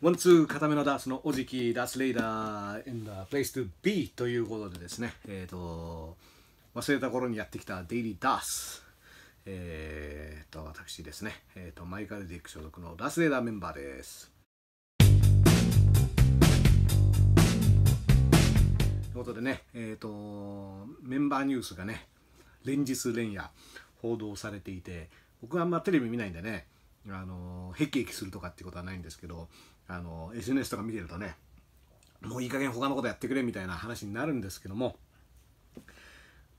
ワンツー固めのダースのおじきダースレイダーエンダー e p スト c e t ということでですね、えーと、忘れた頃にやってきたデイリーダース、えーと、私ですね、えーと、マイカル・ディック所属のダースレイダーメンバーです。ということでね、えー、とメンバーニュースがね連日連夜報道されていて僕はあんまテレビ見ないんでねあのへきへきするとかっていうことはないんですけどあの SNS とか見てるとねもういい加減他のことやってくれみたいな話になるんですけども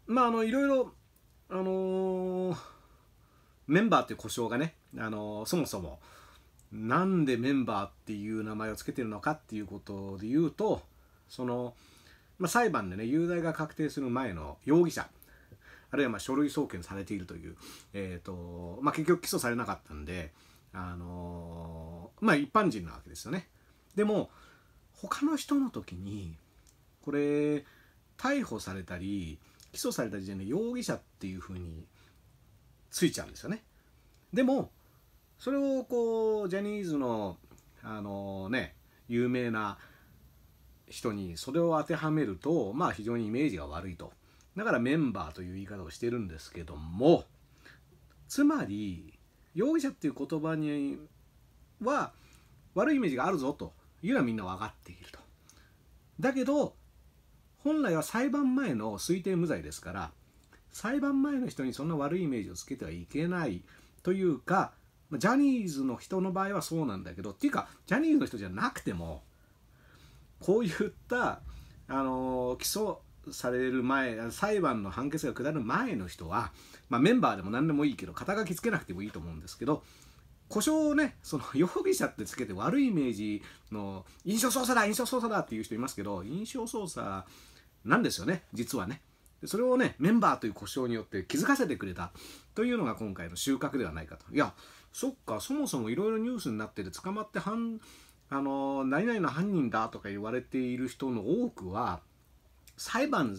まああのいろいろあのー、メンバーっていう故障がね、あのー、そもそもなんでメンバーっていう名前を付けてるのかっていうことで言うとその、まあ、裁判でね有罪が確定する前の容疑者あるいはま書類送検されているという、えーとまあ、結局起訴されなかったんで、あのーまあ一般人なわけですよね。でも他の人の時にこれ逮捕されたり起訴された時点で容疑者っていうふうについちゃうんですよね。でもそれをこうジャニーズのあのね有名な人にそれを当てはめるとまあ非常にイメージが悪いとだからメンバーという言い方をしてるんですけどもつまり容疑者っていう言葉には悪いイメージがあるぞというのはみんな分かっていると。だけど本来は裁判前の推定無罪ですから裁判前の人にそんな悪いイメージをつけてはいけないというかジャニーズの人の場合はそうなんだけどっていうかジャニーズの人じゃなくてもこういったあの起訴される前裁判の判決が下る前の人は、まあ、メンバーでも何でもいいけど肩書きつけなくてもいいと思うんですけど故障をね、その 容疑者ってつけて悪いイメージの印象操作だ、印象操作だっていう人いますけど、印象操作なんですよね、実はね。それをね、メンバーという故障によって気づかせてくれたというのが今回の収穫ではないかと。いや、そっか、そもそもいろいろニュースになってて捕まって犯、あの、何々の犯人だとか言われている人の多くは、裁判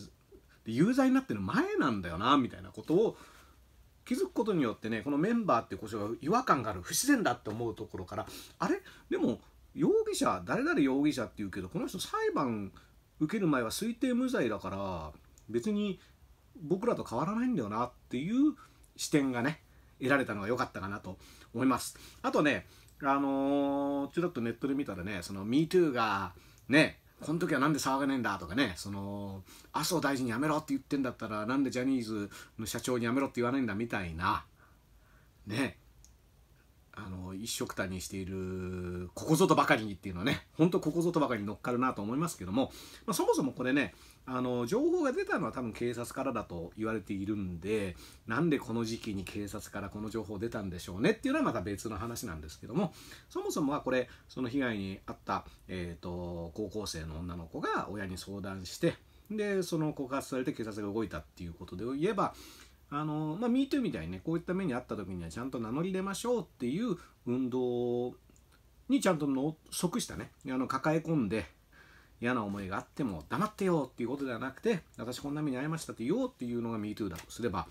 で有罪になってる前なんだよな、みたいなことを気づくことによってねこのメンバーって故障が違和感がある不自然だって思うところからあれでも容疑者誰々容疑者っていうけどこの人裁判受ける前は推定無罪だから別に僕らと変わらないんだよなっていう視点がね得られたのが良かったかなと思います。あとねあのー、ちょっとネットで見たらねその MeToo がねこの時はなんで騒がねえんだとかね、その、麻生大臣辞めろって言ってんだったら、なんでジャニーズの社長に辞めろって言わないんだみたいな、ね、あの一緒くたにしているここぞとばかりにっていうのはねほんとここぞとばかりに乗っかるなと思いますけども、まあ、そもそもこれねあの情報が出たのは多分警察からだと言われているんでなんでこの時期に警察からこの情報出たんでしょうねっていうのはまた別の話なんですけどもそもそもはこれその被害に遭った、えーと高校生の女の子が親に相談してでその告発されて警察が動いたっていうことで言えばあの、まあ、MeToo みたいにね、こういった目にあった時にはちゃんと名乗り出ましょうっていう運動にちゃんとの即したね、あの抱え込んで、嫌な思いがあっても黙ってよっていうことではなくて、私こんな目に遭いましたって言おうっていうのが MeToo だとすれば、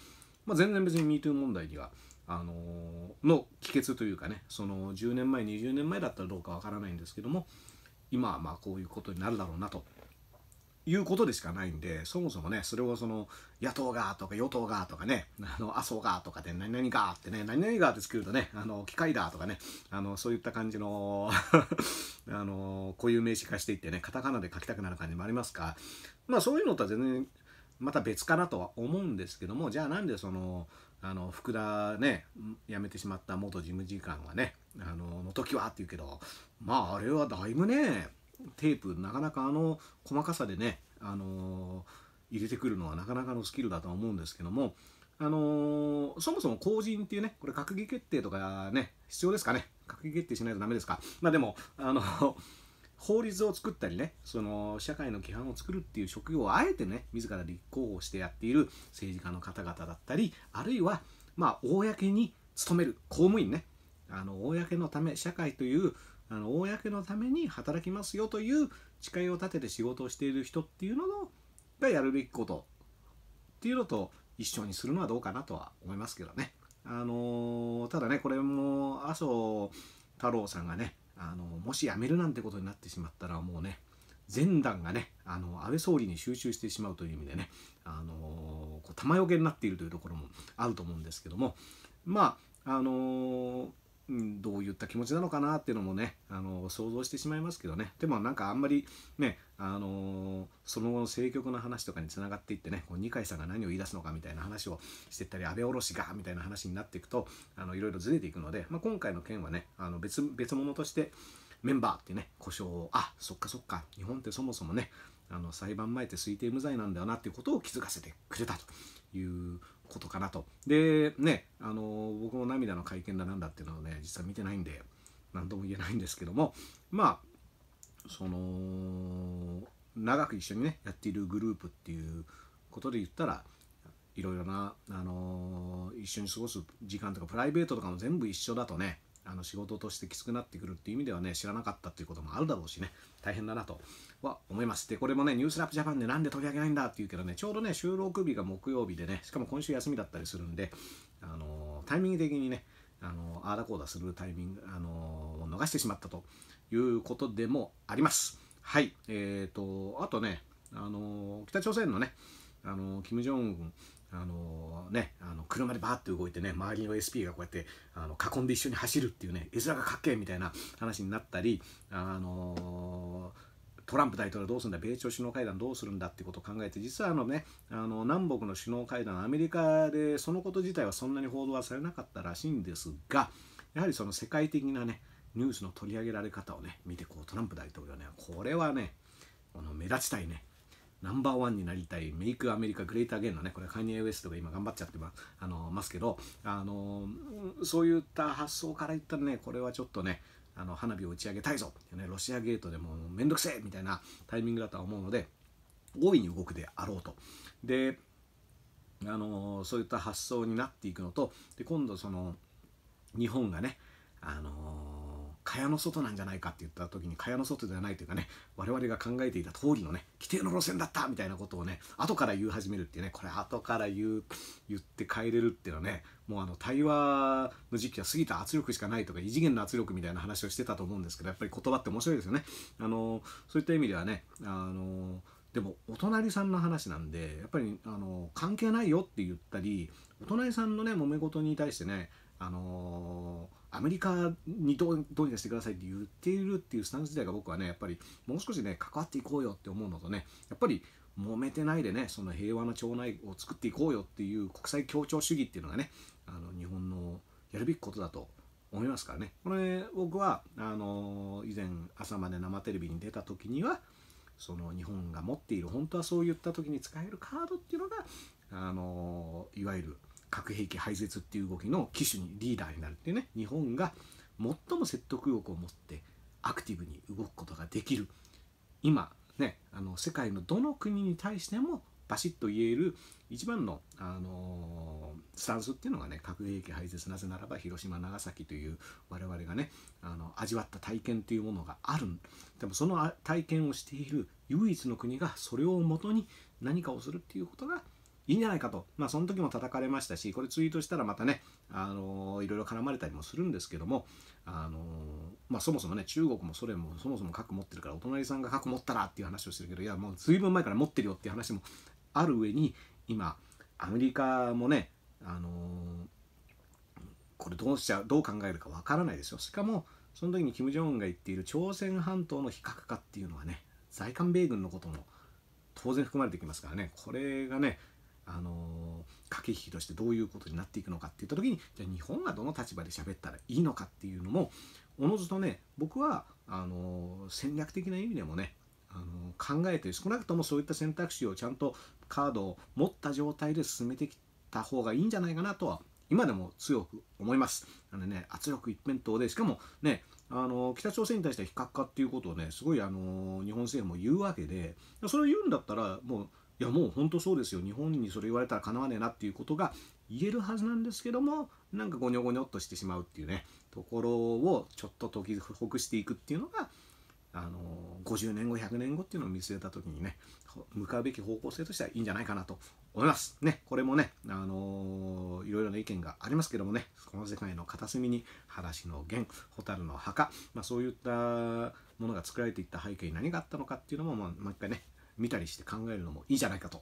まあ、全然別に MeToo 問題には、あのー、の帰結というかね、その10年前、20年前だったらどうかわからないんですけども、今はまあこういうことになるだろうなということでしかないんで、そもそもね、それをその、野党がとか与党がとかね、あの、麻生がとかで何々がってね、何々がって作るとね、あの、機械だとかね、あの、そういった感じの あの、こういう名詞化していってね、カタカナで書きたくなる感じもありますか。まあそういうのとは全然、また別かなとは思うんですけども、じゃあなんでその、あの福田ね辞めてしまった元事務次官はねあのの時はって言うけどまああれはだいぶねテープなかなかあの細かさでね、あのー、入れてくるのはなかなかのスキルだとは思うんですけども、あのー、そもそも公人っていうね、これ閣議決定とかね、必要ですかね。閣議決定しないとダメですか。まあでも、あの法律を作ったりね、その社会の規範を作るっていう職業をあえてね、自ら立候補してやっている政治家の方々だったり、あるいは、まあ、公に勤める公務員ね、あの公のため、社会というあの公のために働きますよという誓いを立てて仕事をしている人っていうのがやるべきことっていうのと一緒にするのはどうかなとは思いますけどね。あのー、ただねこれも麻生太郎さんがね、あのもし辞めるなんてことになってしまったらもうね前団がねあの安倍総理に集中してしまうという意味でね、あのー、こう玉よけになっているというところもあると思うんですけどもまああのーどういった気持ちなのかなっていうのもねあの想像してしまいますけどねでもなんかあんまりねあのー、その後の政局の話とかにつながっていってねこう二階さんが何を言い出すのかみたいな話をしていったり安倍おろしがみたいな話になっていくとあのいろいろずれていくので、まあ、今回の件はねあの別別物としてメンバーってね故障をあそっかそっか日本ってそもそもねあの裁判前って推定無罪なんだよなっていうことを気づかせてくれたということかなと。で、ね、あの、僕も涙の会見だなんだっていうのをね、実は見てないんで、何とも言えないんですけども、まあ、その、長く一緒にね、やっているグループっていうことで言ったら、いろいろな、あのー、一緒に過ごす時間とかプライベートとかも全部一緒だとねあの仕事としてきつくなってくるっていう意味ではね知らなかったっていうこともあるだろうしね大変だなとは思いますでこれもねニュースラップジャパンでなんで取り上げないんだっていうけどねちょうどね収録日が木曜日でねしかも今週休みだったりするんであのタイミング的にねあのあーだこーだするタイミングあの逃してしまったということでもありますはいえーと、とあとねあの北朝鮮のねあの金正恩あのね、あの車でバーって動いてね周りの SP がこうやってあの囲んで一緒に走るっていうね絵面がかっけえみたいな話になったり、あのトランプ大統領どうするんだ米朝首脳会談どうするんだってことを考えて実はあの、ね、あの南北の首脳会談アメリカでそのこと自体はそんなに報道はされなかったらしいんですがやはりその世界的な、ね、ニュースの取り上げられ方を、ね、見てこうトランプ大統領ねこれはねあの目立ちたいねナンバーワンになりたい、メイクアメリカグレーターゲンのね、これカニエ・ウエストが今頑張っちゃってまあのますけど、あのそういった発想から言ったらね、これはちょっとね、あの花火を打ち上げたいぞっね、ロシアゲートでもめんどくせえみたいなタイミングだとは思うので、大いに動くであろうと。で、あのそういった発想になっていくのと、で今度その、日本がね、あの蚊帳の外なんじゃないかって言った時に蚊帳の外ではないというかね我々が考えていた通りのね規定の路線だったみたいなことをね後から言い始めるっていうねこれ後から言う言って帰れるっていうのはねもうあの対話の時期は過ぎた圧力しかないとか異次元の圧力みたいな話をしてたと思うんですけどやっぱり言葉って面白いですよね。あのそういった意味ではねあのでもお隣さんの話なんでやっぱりあの関係ないよって言ったりお隣さんのね揉め事に対してねあのーアメリカにどうどうにかしてくださいって言っているっていうスタンス自体が僕はねやっぱりもう少しね関わっていこうよって思うのとねやっぱり揉めてないでねその平和な町内を作っていこうよっていう国際協調主義っていうのがねあの日本のやるべきことだと思いますからねこれ僕はあの以前朝まで生テレビに出た時にはその日本が持っている本当はそういった時に使えるカードっていうのがあのいわゆる核兵器廃絶っていう動きの機種にリーダーになるっていうね日本が最も説得力を持ってアクティブに動くことができる今ねあの世界のどの国に対してもバシッと言える一番の、あのー、スタンスっていうのがね核兵器廃絶なぜならば広島長崎という我々がねあの味わった体験というものがあるでもその体験をしている唯一の国がそれをもとに何かをするっていうことがいいんじゃないかと、まあ、その時も叩かれましたしこれツイートしたらまたね、あのー、いろいろ絡まれたりもするんですけども、あのー、まあ、そもそもね中国もソ連もそもそも核持ってるからお隣さんが核持ったらっていう話をしてるけどいやもう随分前から持ってるよっていう話もある上に今アメリカもね、あのー、これどうしちゃうどう考えるかわからないですよしかもその時に金正恩が言っている朝鮮半島の非核化っていうのはね在韓米軍のことも当然含まれてきますからねこれがねあの駆け引きとしてどういうことになっていくのかっていった時にじゃあ日本がどの立場で喋ったらいいのかっていうのもおのずとね僕はあの戦略的な意味でもねあの考えて少なくともそういった選択肢をちゃんとカードを持った状態で進めてきた方がいいんじゃないかなとは今でも強く思います。あのね、圧力一辺倒で、しかもね、あの北朝鮮に対して非核化っていうことをね、すごいあの日本政府も言うわけで、それを言うんだったら、もういやもう本当そうですよ日本にそれ言われたらかなわねえなっていうことが言えるはずなんですけどもなんかゴニョゴニョっとしてしまうっていうねところをちょっと解きほぐしていくっていうのがあの50年後100年後っていうのを見据えた時にね向かうべき方向性としてはいいんじゃないかなと思います。ね、これもね、あのー、いろいろな意見がありますけどもねこの世界の片隅に嵐の源蛍の墓、まあ、そういったものが作られていった背景に何があったのかっていうのも、まあ、もう一回ね見たりして考えるのもいいじゃないかと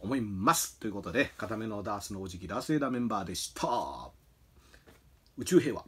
思いますということで固めのダースのおじきダースエダメンバーでした宇宙平和